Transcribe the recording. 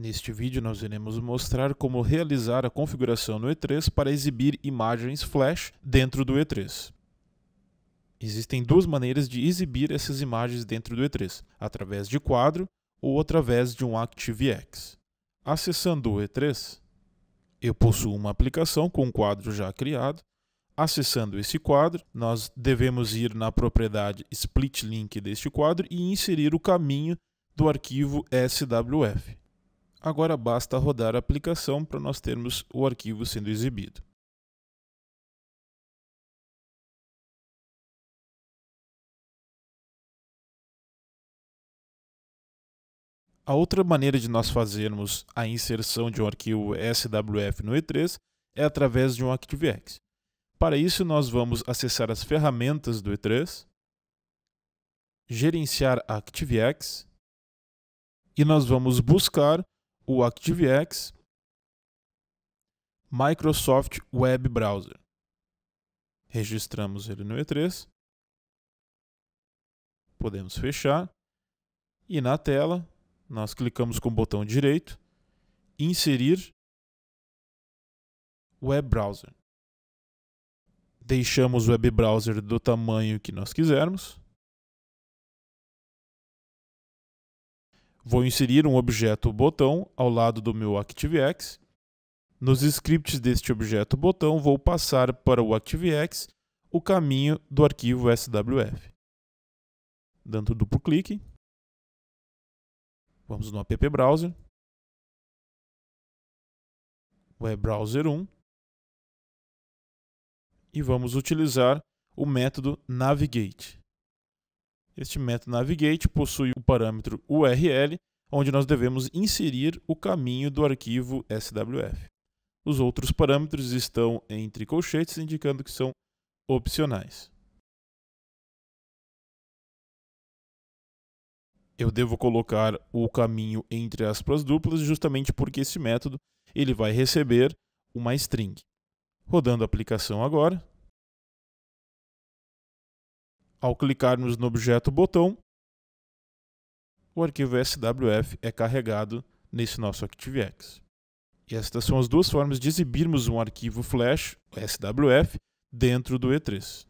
Neste vídeo nós iremos mostrar como realizar a configuração no E3 para exibir imagens flash dentro do E3. Existem duas maneiras de exibir essas imagens dentro do E3, através de quadro ou através de um ActiveX. Acessando o E3, eu possuo uma aplicação com um quadro já criado. Acessando esse quadro, nós devemos ir na propriedade split link deste quadro e inserir o caminho do arquivo SWF. Agora basta rodar a aplicação para nós termos o arquivo sendo exibido. A outra maneira de nós fazermos a inserção de um arquivo SWF no E3 é através de um ActiveX. Para isso, nós vamos acessar as ferramentas do E3, gerenciar ActiveX e nós vamos buscar o ActiveX, Microsoft Web Browser. Registramos ele no E3. Podemos fechar. E na tela, nós clicamos com o botão direito, inserir web browser. Deixamos o web browser do tamanho que nós quisermos. Vou inserir um objeto botão ao lado do meu ActiveX. Nos scripts deste objeto botão, vou passar para o ActiveX o caminho do arquivo SWF. Dando duplo clique, vamos no app browser, web browser 1 e vamos utilizar o método navigate. Este método navigate possui o parâmetro URL, onde nós devemos inserir o caminho do arquivo SWF. Os outros parâmetros estão entre colchetes, indicando que são opcionais. Eu devo colocar o caminho entre aspas duplas justamente porque esse método ele vai receber uma string. Rodando a aplicação agora, ao clicarmos no objeto botão, o arquivo SWF é carregado nesse nosso ActiveX. E estas são as duas formas de exibirmos um arquivo flash, SWF, dentro do E3.